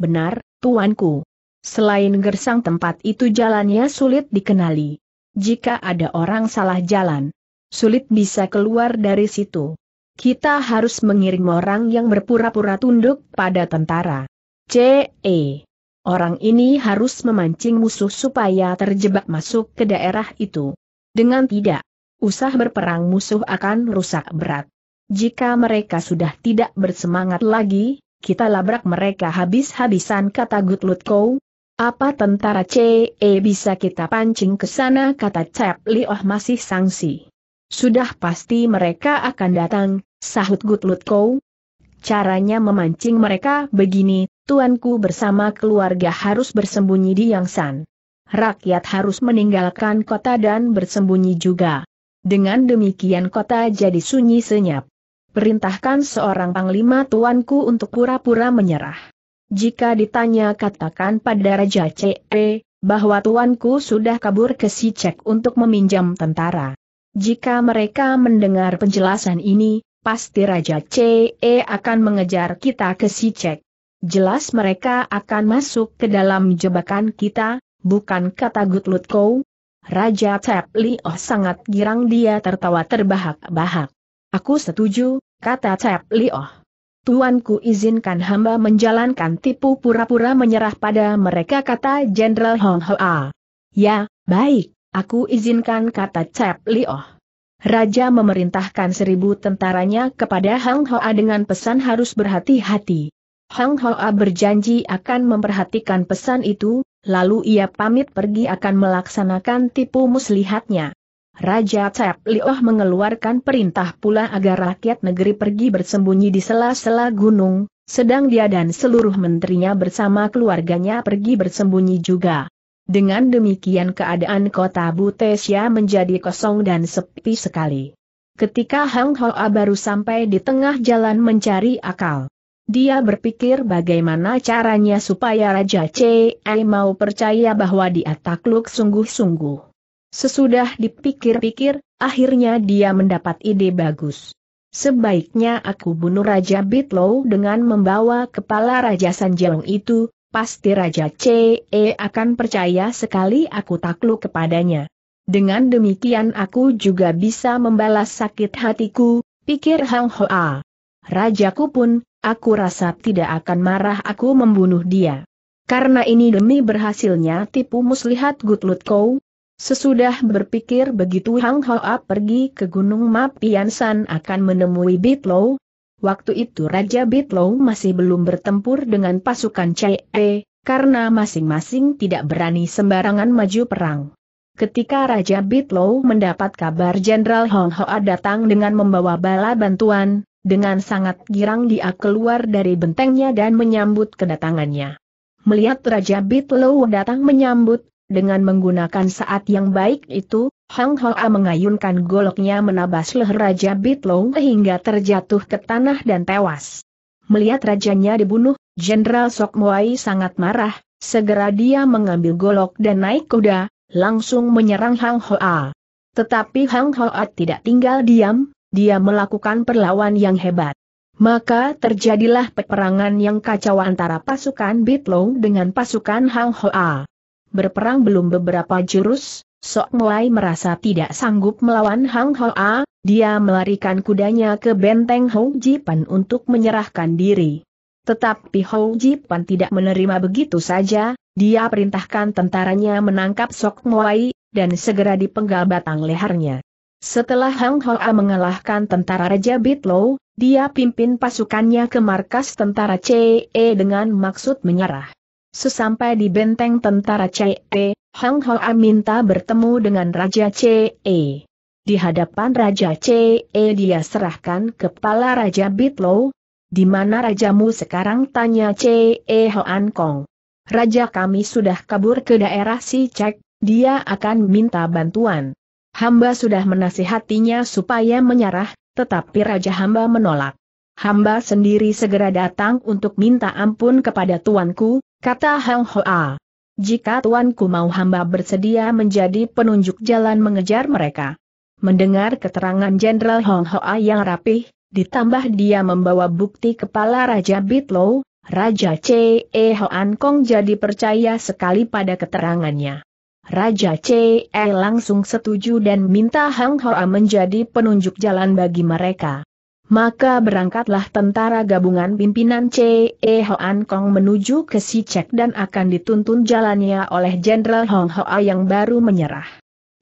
Speaker 1: Benar, tuanku. Selain gersang tempat itu jalannya sulit dikenali. Jika ada orang salah jalan, sulit bisa keluar dari situ. Kita harus mengirim orang yang berpura-pura tunduk pada tentara. C.E. Orang ini harus memancing musuh supaya terjebak masuk ke daerah itu. Dengan tidak, usah berperang musuh akan rusak berat. Jika mereka sudah tidak bersemangat lagi, kita labrak mereka habis-habisan kata Gutlut Kou. Apa tentara CE bisa kita pancing ke sana kata Cep Lioh masih sangsi. Sudah pasti mereka akan datang, sahut Gutlut Kou. Caranya memancing mereka begini, tuanku bersama keluarga harus bersembunyi di Yangsan. Rakyat harus meninggalkan kota dan bersembunyi juga. Dengan demikian kota jadi sunyi senyap perintahkan seorang panglima tuanku untuk pura-pura menyerah. Jika ditanya katakan pada Raja CE, bahwa tuanku sudah kabur ke Sicek untuk meminjam tentara. Jika mereka mendengar penjelasan ini, pasti Raja CE akan mengejar kita ke Sicek. Jelas mereka akan masuk ke dalam jebakan kita, bukan kata Gutlutkou. Raja Tep oh sangat girang dia tertawa terbahak-bahak. Aku setuju, kata Cep Lioh. Tuanku izinkan hamba menjalankan tipu pura-pura menyerah pada mereka kata Jenderal Hong Hoa. Ya, baik, aku izinkan kata Cep Lioh. Raja memerintahkan seribu tentaranya kepada Hong Hoa dengan pesan harus berhati-hati. Hong Hoa berjanji akan memperhatikan pesan itu, lalu ia pamit pergi akan melaksanakan tipu muslihatnya. Raja Cep Lioh mengeluarkan perintah pula agar rakyat negeri pergi bersembunyi di sela-sela gunung, sedang dia dan seluruh menterinya bersama keluarganya pergi bersembunyi juga. Dengan demikian keadaan kota Butesia menjadi kosong dan sepi sekali. Ketika Hang Hoa baru sampai di tengah jalan mencari akal. Dia berpikir bagaimana caranya supaya Raja Cei mau percaya bahwa dia takluk sungguh-sungguh. Sesudah dipikir-pikir, akhirnya dia mendapat ide bagus. Sebaiknya aku bunuh Raja Bitlow dengan membawa kepala Raja Sanjong itu, pasti Raja CE akan percaya sekali aku takluk kepadanya. Dengan demikian aku juga bisa membalas sakit hatiku, pikir Hang Hoa. Rajaku pun, aku rasa tidak akan marah aku membunuh dia. Karena ini demi berhasilnya tipu muslihat Gutlut Kou, Sesudah berpikir begitu Hang Hoa pergi ke Gunung Mapiansan akan menemui Bitlow. Waktu itu Raja Bitlow masih belum bertempur dengan pasukan CE, karena masing-masing tidak berani sembarangan maju perang. Ketika Raja Bitlow mendapat kabar Jenderal Hong Hoa datang dengan membawa bala bantuan, dengan sangat girang dia keluar dari bentengnya dan menyambut kedatangannya. Melihat Raja Bitlow datang menyambut, dengan menggunakan saat yang baik itu, Hang Hoa mengayunkan goloknya menabas leher Raja Bitlong hingga terjatuh ke tanah dan tewas. Melihat rajanya dibunuh, Jenderal Sok Muai sangat marah, segera dia mengambil golok dan naik kuda, langsung menyerang Hang Hoa. Tetapi Hang Hoa tidak tinggal diam, dia melakukan perlawan yang hebat. Maka terjadilah peperangan yang kacau antara pasukan Bitlong dengan pasukan Hang Hoa berperang belum beberapa jurus, Sok mulai merasa tidak sanggup melawan Hang Hoa, dia melarikan kudanya ke benteng Hou Jipan untuk menyerahkan diri. Tetapi Hou Jipan tidak menerima begitu saja, dia perintahkan tentaranya menangkap Sok Moai, dan segera dipenggal batang lehernya. Setelah Hang Hoa mengalahkan tentara Raja Bitlow, dia pimpin pasukannya ke markas tentara CE dengan maksud menyerah. Sesampai di benteng tentara CE, Hang Hoa minta bertemu dengan Raja CE. Di hadapan Raja CE dia serahkan kepala Raja Bitlow. Di mana rajamu sekarang tanya CE An Kong. Raja kami sudah kabur ke daerah si Cek, dia akan minta bantuan. Hamba sudah menasihatinya supaya menyerah, tetapi Raja hamba menolak. Hamba sendiri segera datang untuk minta ampun kepada tuanku, Kata Hang Hoa. Jika tuanku mau hamba bersedia menjadi penunjuk jalan mengejar mereka. Mendengar keterangan Jenderal Hong Hoa yang rapih, ditambah dia membawa bukti kepala Raja Bitlow, Raja Che E. Hoan Kong jadi percaya sekali pada keterangannya. Raja Che E. langsung setuju dan minta Hong Hoa menjadi penunjuk jalan bagi mereka maka berangkatlah tentara gabungan pimpinan C.E. Hoan Kong menuju ke Si Chek dan akan dituntun jalannya oleh Jenderal Hong Hoa yang baru menyerah.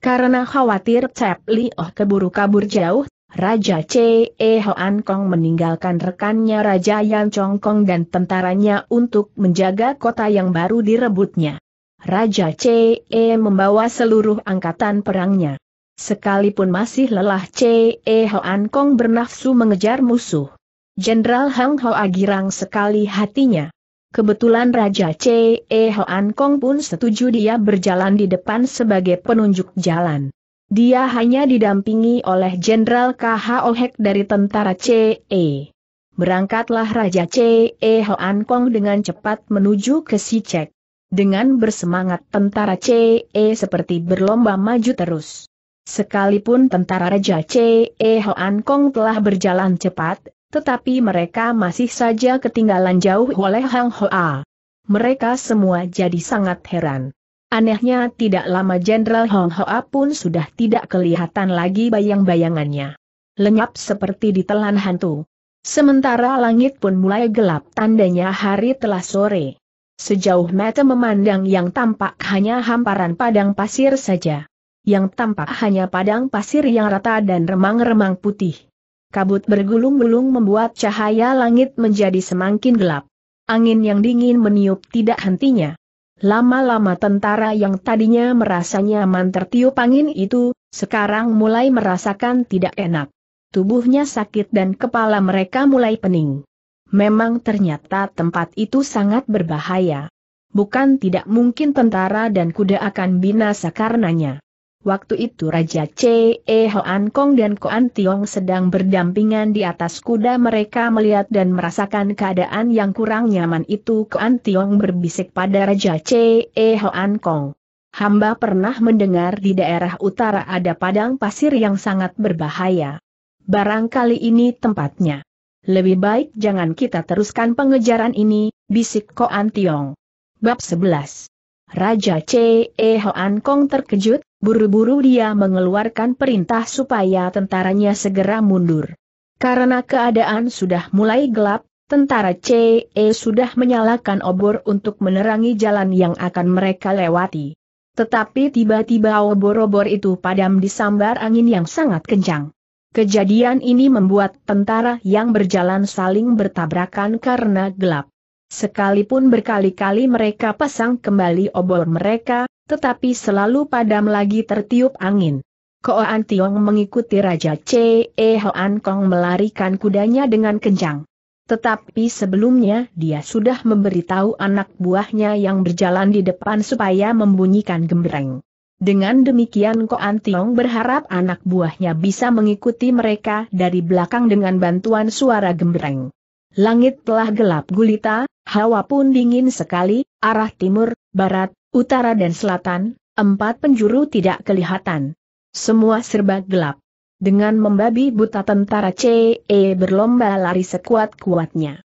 Speaker 1: Karena khawatir Cep Oh keburu kabur jauh, Raja C.E. Hoan Kong meninggalkan rekannya Raja Yan Chong Kong dan tentaranya untuk menjaga kota yang baru direbutnya. Raja C.E. membawa seluruh angkatan perangnya. Sekalipun masih lelah C.E. Hoan Kong bernafsu mengejar musuh. Jenderal Hang Hoa girang sekali hatinya. Kebetulan Raja C.E. Hoan Kong pun setuju dia berjalan di depan sebagai penunjuk jalan. Dia hanya didampingi oleh Jenderal K.H. Ohek dari tentara C.E. E. Berangkatlah Raja C.E. Hoan Kong dengan cepat menuju ke Sicek. Dengan bersemangat tentara C.E. E seperti berlomba maju terus. Sekalipun tentara Raja C.E. Hoan Kong telah berjalan cepat, tetapi mereka masih saja ketinggalan jauh oleh Hang Hoa. Mereka semua jadi sangat heran. Anehnya tidak lama Jenderal Hong Hoa pun sudah tidak kelihatan lagi bayang-bayangannya. Lenyap seperti ditelan hantu. Sementara langit pun mulai gelap tandanya hari telah sore. Sejauh mata memandang yang tampak hanya hamparan padang pasir saja yang tampak hanya padang pasir yang rata dan remang-remang putih. Kabut bergulung-gulung membuat cahaya langit menjadi semakin gelap. Angin yang dingin meniup tidak hentinya. Lama-lama tentara yang tadinya merasa nyaman tertiup angin itu, sekarang mulai merasakan tidak enak. Tubuhnya sakit dan kepala mereka mulai pening. Memang ternyata tempat itu sangat berbahaya. Bukan tidak mungkin tentara dan kuda akan binasa karenanya. Waktu itu Raja C.E. e Hoan Kong dan Koan Tiong sedang berdampingan di atas kuda mereka melihat dan merasakan keadaan yang kurang nyaman itu Koan Tiong berbisik pada Raja C.E. e Hoan Kong. Hamba pernah mendengar di daerah utara ada padang pasir yang sangat berbahaya. Barangkali ini tempatnya. Lebih baik jangan kita teruskan pengejaran ini, bisik Koan Tiong. Bab 11 Raja C E Hoan Kong terkejut, Buru-buru dia mengeluarkan perintah supaya tentaranya segera mundur. Karena keadaan sudah mulai gelap, tentara CE sudah menyalakan obor untuk menerangi jalan yang akan mereka lewati. Tetapi tiba-tiba obor-obor itu padam disambar angin yang sangat kencang. Kejadian ini membuat tentara yang berjalan saling bertabrakan karena gelap. Sekalipun berkali-kali mereka pasang kembali obor mereka, tetapi selalu padam lagi tertiup angin. Koan Tiong mengikuti Raja Che E. Hoan Kong melarikan kudanya dengan kencang. Tetapi sebelumnya dia sudah memberitahu anak buahnya yang berjalan di depan supaya membunyikan gembreng. Dengan demikian Koan Tiong berharap anak buahnya bisa mengikuti mereka dari belakang dengan bantuan suara gembreng. Langit telah gelap gulita, hawa pun dingin sekali, arah timur, barat, utara dan selatan, empat penjuru tidak kelihatan. Semua serba gelap. Dengan membabi buta tentara CE berlomba lari sekuat-kuatnya.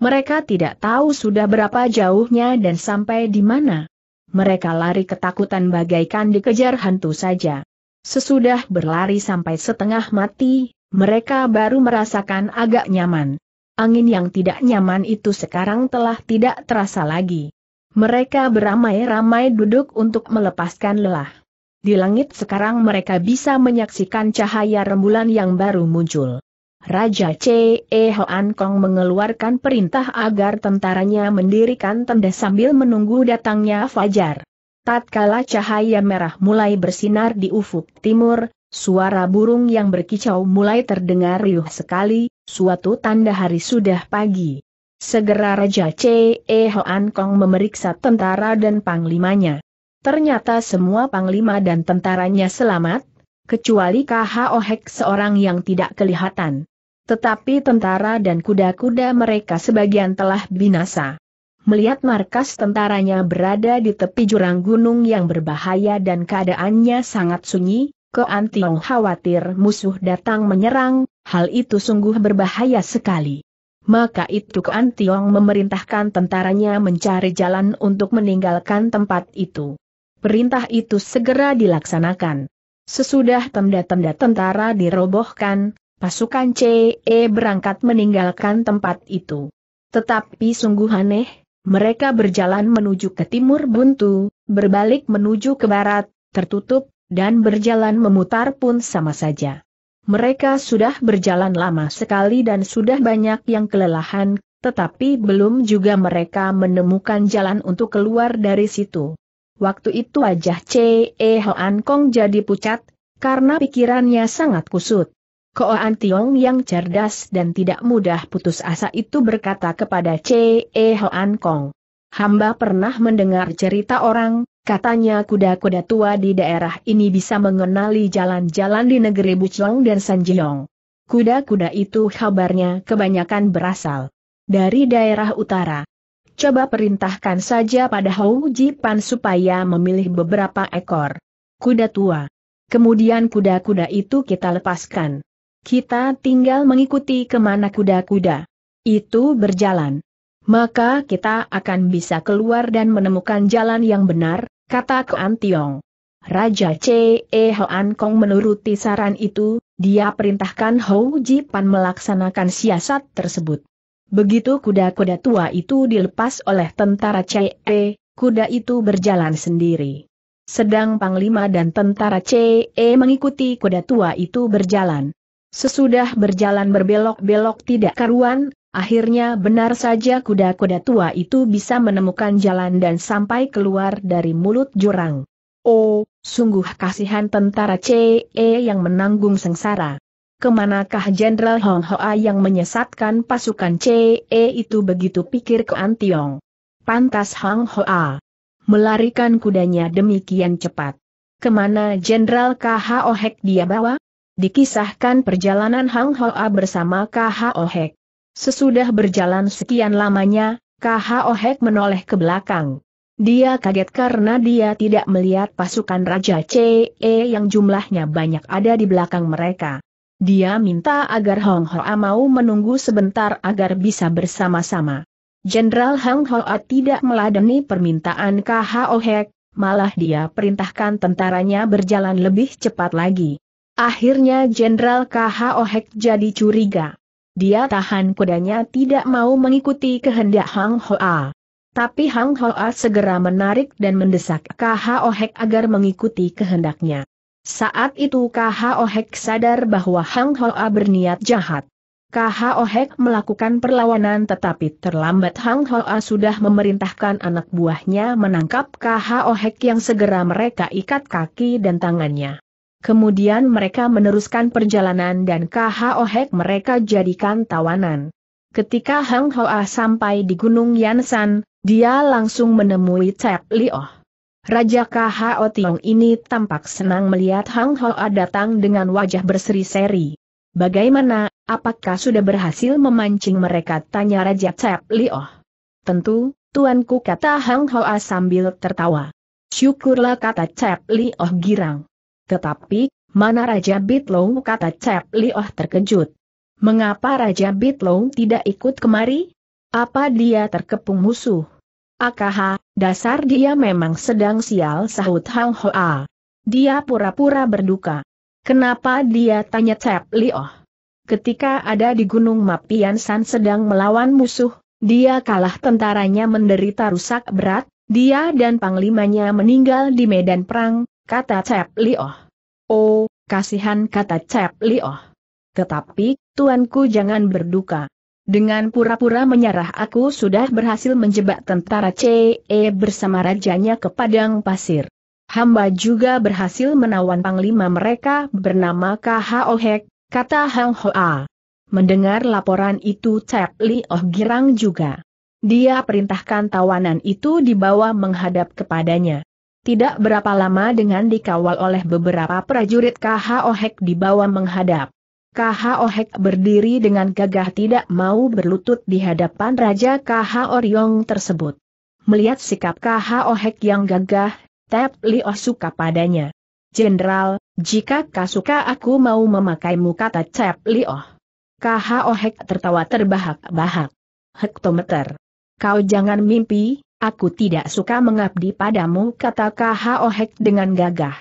Speaker 1: Mereka tidak tahu sudah berapa jauhnya dan sampai di mana. Mereka lari ketakutan bagaikan dikejar hantu saja. Sesudah berlari sampai setengah mati, mereka baru merasakan agak nyaman. Angin yang tidak nyaman itu sekarang telah tidak terasa lagi. Mereka beramai-ramai duduk untuk melepaskan lelah. Di langit sekarang mereka bisa menyaksikan cahaya rembulan yang baru muncul. Raja C.E. E. Hoan Kong mengeluarkan perintah agar tentaranya mendirikan tenda sambil menunggu datangnya fajar. Tatkala cahaya merah mulai bersinar di ufuk timur, suara burung yang berkicau mulai terdengar riuh sekali, suatu tanda hari sudah pagi. Segera Raja C. E. Hoan Kong memeriksa tentara dan panglimanya. Ternyata semua panglima dan tentaranya selamat, kecuali KHO Ohek seorang yang tidak kelihatan. Tetapi tentara dan kuda-kuda mereka sebagian telah binasa. Melihat markas tentaranya berada di tepi jurang gunung yang berbahaya dan keadaannya sangat sunyi, Koan Tiong khawatir musuh datang menyerang, hal itu sungguh berbahaya sekali maka itu Kuan Tiong memerintahkan tentaranya mencari jalan untuk meninggalkan tempat itu. Perintah itu segera dilaksanakan. Sesudah tenda-tenda tentara dirobohkan, pasukan CE berangkat meninggalkan tempat itu. Tetapi sungguh aneh, mereka berjalan menuju ke timur buntu, berbalik menuju ke barat, tertutup, dan berjalan memutar pun sama saja. Mereka sudah berjalan lama sekali dan sudah banyak yang kelelahan, tetapi belum juga mereka menemukan jalan untuk keluar dari situ. Waktu itu wajah C.E. Hoan Kong jadi pucat, karena pikirannya sangat kusut. Koan Tiong yang cerdas dan tidak mudah putus asa itu berkata kepada C.E. Hoan Kong. Hamba pernah mendengar cerita orang, Katanya kuda-kuda tua di daerah ini bisa mengenali jalan-jalan di negeri Buclong dan Sanjiong. Kuda-kuda itu kabarnya kebanyakan berasal dari daerah utara. Coba perintahkan saja pada Hou pan supaya memilih beberapa ekor kuda tua. Kemudian kuda-kuda itu kita lepaskan. Kita tinggal mengikuti kemana kuda-kuda itu berjalan maka kita akan bisa keluar dan menemukan jalan yang benar, kata Koan Tiong. Raja C.E. Hoan Kong menuruti saran itu, dia perintahkan Hou Ji Pan melaksanakan siasat tersebut. Begitu kuda-kuda tua itu dilepas oleh tentara C.E., kuda itu berjalan sendiri. Sedang Panglima dan tentara C.E. mengikuti kuda tua itu berjalan. Sesudah berjalan berbelok-belok tidak karuan, Akhirnya benar saja kuda-kuda tua itu bisa menemukan jalan dan sampai keluar dari mulut jurang. Oh, sungguh kasihan tentara CE yang menanggung sengsara. Kemanakah Jenderal Hong Hoa yang menyesatkan pasukan CE itu begitu pikir ke Antiong. Pantas Hong Hoa melarikan kudanya demikian cepat. Kemana Jenderal KH Ohek dia bawa? Dikisahkan perjalanan Hong Hoa bersama KH Ohek. Sesudah berjalan sekian lamanya, KHO Hek menoleh ke belakang. Dia kaget karena dia tidak melihat pasukan Raja CE yang jumlahnya banyak ada di belakang mereka. Dia minta agar Hong Hoa mau menunggu sebentar agar bisa bersama-sama. Jenderal Hong Hoa tidak meladeni permintaan KHO Hek, malah dia perintahkan tentaranya berjalan lebih cepat lagi. Akhirnya Jenderal KHO Hek jadi curiga. Dia tahan kudanya tidak mau mengikuti kehendak Hang Hoa. Tapi Hang Hoa segera menarik dan mendesak Kha Ohek agar mengikuti kehendaknya. Saat itu Kha Ohek sadar bahwa Hang Hoa berniat jahat. Kha Ohek melakukan perlawanan tetapi terlambat Hang Hoa sudah memerintahkan anak buahnya menangkap Kha Ohek yang segera mereka ikat kaki dan tangannya. Kemudian mereka meneruskan perjalanan dan KHO Hek mereka jadikan tawanan. Ketika Hang Hoa sampai di Gunung Yansan, dia langsung menemui Tep Lioh. Raja KHO Tiong ini tampak senang melihat Hang Hoa datang dengan wajah berseri-seri. Bagaimana, apakah sudah berhasil memancing mereka? Tanya Raja Tep Lioh. Tentu, tuanku kata Hang Hoa sambil tertawa. Syukurlah kata Tep Lioh girang. Tetapi, mana Raja Bitlow kata Cep Lioh terkejut. Mengapa Raja Bitlow tidak ikut kemari? Apa dia terkepung musuh? Akaha, dasar dia memang sedang sial sahut Hang Hoa. Dia pura-pura berduka. Kenapa dia tanya Cep Lioh? Ketika ada di Gunung Mapian San sedang melawan musuh, dia kalah tentaranya menderita rusak berat, dia dan panglimanya meninggal di medan perang, kata Cep Lioh. Oh, kasihan kata Cep Lioh. Tetapi, tuanku jangan berduka. Dengan pura-pura menyerah aku sudah berhasil menjebak tentara CE bersama rajanya ke padang pasir. Hamba juga berhasil menawan panglima mereka bernama K.H.O. Hek, kata Hang Hoa. Mendengar laporan itu Cep Lioh girang juga. Dia perintahkan tawanan itu dibawa menghadap kepadanya. Tidak berapa lama dengan dikawal oleh beberapa prajurit KH Ohek dibawa menghadap. KH Ohek berdiri dengan gagah tidak mau berlutut di hadapan Raja KH Oryong tersebut. Melihat sikap KH Ohek yang gagah, Tep Lio suka padanya. Jenderal, jika suka aku mau memakaimu kata Tep Lio. KH Ohek tertawa terbahak-bahak. Hektometer. Kau jangan mimpi, Aku tidak suka mengabdi padamu kata K.H.O. Hek dengan gagah.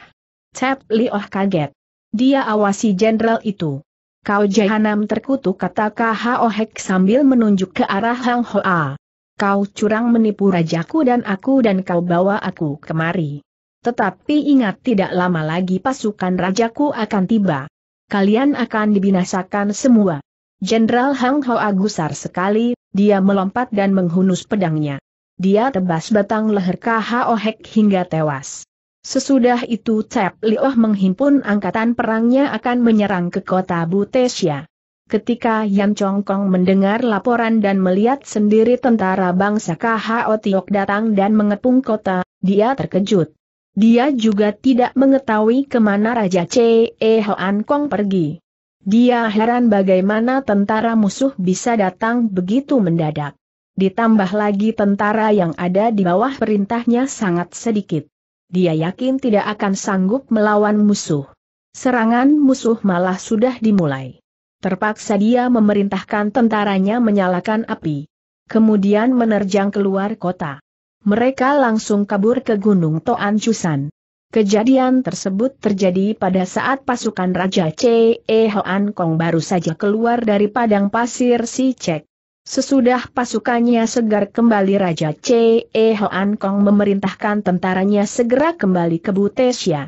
Speaker 1: Cep Lioh kaget. Dia awasi jenderal itu. Kau jahanam terkutuk kata K.H.O. Hek sambil menunjuk ke arah Hang Hoa. Kau curang menipu rajaku dan aku dan kau bawa aku kemari. Tetapi ingat tidak lama lagi pasukan rajaku akan tiba. Kalian akan dibinasakan semua. Jenderal Hang Hoa gusar sekali, dia melompat dan menghunus pedangnya dia tebas batang leher KHO Hek hingga tewas. Sesudah itu Cep Lioh menghimpun angkatan perangnya akan menyerang ke kota Butesia. Ketika Yan Chongkong mendengar laporan dan melihat sendiri tentara bangsa KHO Tiok datang dan mengepung kota, dia terkejut. Dia juga tidak mengetahui kemana Raja Che E Hoan Kong pergi. Dia heran bagaimana tentara musuh bisa datang begitu mendadak. Ditambah lagi tentara yang ada di bawah perintahnya sangat sedikit. Dia yakin tidak akan sanggup melawan musuh. Serangan musuh malah sudah dimulai. Terpaksa dia memerintahkan tentaranya menyalakan api. Kemudian menerjang keluar kota. Mereka langsung kabur ke Gunung Toan Chusan. Kejadian tersebut terjadi pada saat pasukan Raja C.E. Hoan Kong baru saja keluar dari padang pasir Si Cek. Sesudah pasukannya segar kembali Raja C.E. Hoan Kong memerintahkan tentaranya segera kembali ke Butesia.